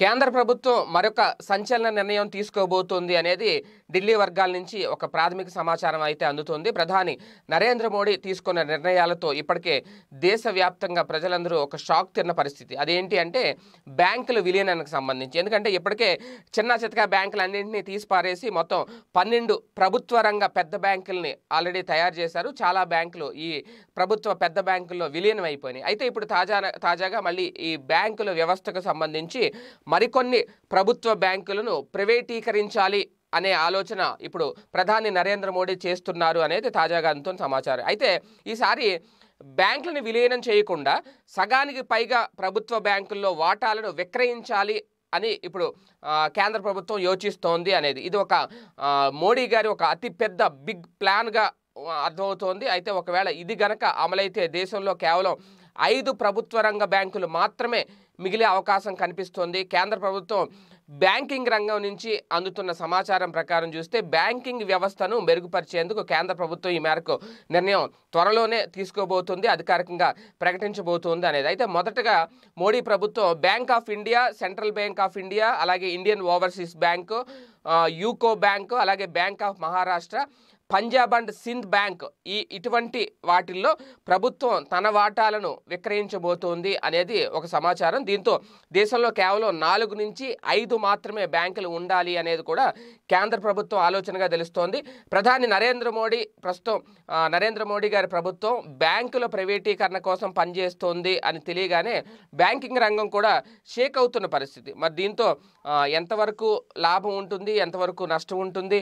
కేంద్ర ప్రభుత్వం మరొక సంచలన నిర్ణయం తీసుకోబోతోంది అనేది ఢిల్లీ వర్గాల నుంచి ఒక ప్రాథమిక సమాచారం అయితే అందుతోంది ప్రధాని నరేంద్ర మోడీ తీసుకున్న నిర్ణయాలతో ఇప్పటికే దేశవ్యాప్తంగా ప్రజలందరూ ఒక షాక్ తిన్న పరిస్థితి అదేంటి అంటే బ్యాంకులు విలీనానికి సంబంధించి ఎందుకంటే ఇప్పటికే చిన్న చితకా బ్యాంకులన్నింటినీ తీసిపారేసి మొత్తం పన్నెండు ప్రభుత్వ రంగ పెద్ద బ్యాంకుల్ని ఆల్రెడీ తయారు చేశారు చాలా బ్యాంకులు ఈ ప్రభుత్వ పెద్ద బ్యాంకుల్లో విలీనం అయిపోయినాయి అయితే ఇప్పుడు తాజా తాజాగా మళ్ళీ ఈ బ్యాంకుల వ్యవస్థకు సంబంధించి మరికొన్ని ప్రభుత్వ బ్యాంకులను ప్రైవేటీకరించాలి అనే ఆలోచన ఇప్పుడు ప్రధాని నరేంద్ర మోడీ చేస్తున్నారు అనేది తాజాగా అందుతున్న సమాచారం అయితే ఈసారి బ్యాంకులను విలీనం చేయకుండా సగానికి పైగా ప్రభుత్వ బ్యాంకుల్లో వాటాలను విక్రయించాలి అని ఇప్పుడు కేంద్ర ప్రభుత్వం యోచిస్తోంది అనేది ఇది ఒక మోడీ గారి ఒక అతిపెద్ద బిగ్ ప్లాన్గా అర్థమవుతోంది అయితే ఒకవేళ ఇది గనక అమలైతే దేశంలో కేవలం ఐదు ప్రభుత్వ రంగ బ్యాంకులు మాత్రమే మిగిలే అవకాశం కనిపిస్తోంది కేంద్ర ప్రభుత్వం బ్యాంకింగ్ రంగం నుంచి అందుతున్న సమాచారం ప్రకారం చూస్తే బ్యాంకింగ్ వ్యవస్థను మెరుగుపరిచేందుకు కేంద్ర ప్రభుత్వం ఈ మేరకు నిర్ణయం త్వరలోనే తీసుకోబోతుంది అధికారికంగా ప్రకటించబోతోంది అనేది అయితే మొదటగా మోడీ ప్రభుత్వం bank of India central bank of India అలాగే Indian overseas bank UCO bank అలాగే bank of Maharashtra Punjab and Sindh bank ఈ ఇటువంటి వాటిల్లో ప్రభుత్వం తన వాటాలను విక్రయించబోతోంది అనేది ఒక సమాచారం దీంతో దేశంలో కేవలం నాలుగు నుంచి ఐదు మాత్రమే బ్యాంకులు ఉండాలి అనేది కూడా కేంద్ర ప్రభుత్వం ఆలోచనగా తెలుస్తోంది ప్రధాని నరేంద్ర మోడీ ప్రస్తుతం నరేంద్ర మోడీ గారి ప్రభుత్వం బ్యాంకుల ప్రైవేటీకరణ కోసం పనిచేస్తోంది అని తెలియగానే బ్యాంకింగ్ రంగం కూడా షేక్ అవుతున్న పరిస్థితి మరి దీంతో ఎంతవరకు లాభం ఉంటుంది ఎంతవరకు నష్టం ఉంటుంది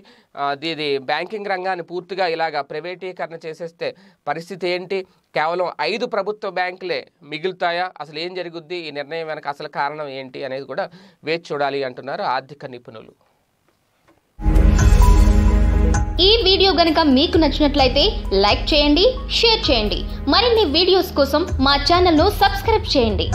ఇది బ్యాంకింగ్ రంగం రంగాన్ని పూర్తిగా ఇలాగా ప్రైవేటీకరణ చేసేస్తే పరిస్థితి ఏంటి కేవలం ఐదు ప్రభుత్వ బ్యాంకులే మిగులుతాయా అసలు ఏం జరుగుద్ది ఈ నిర్ణయం వెనక అసలు కారణం ఏంటి అనేది కూడా వేచి చూడాలి అంటున్నారు ఆర్థిక నిపుణులు ఈ వీడియో గనుక మీకు నచ్చినట్లయితే లైక్ చేయండి షేర్ చేయండి మరిన్ని వీడియోస్ కోసం మా ఛానల్ను సబ్స్క్రైబ్ చేయండి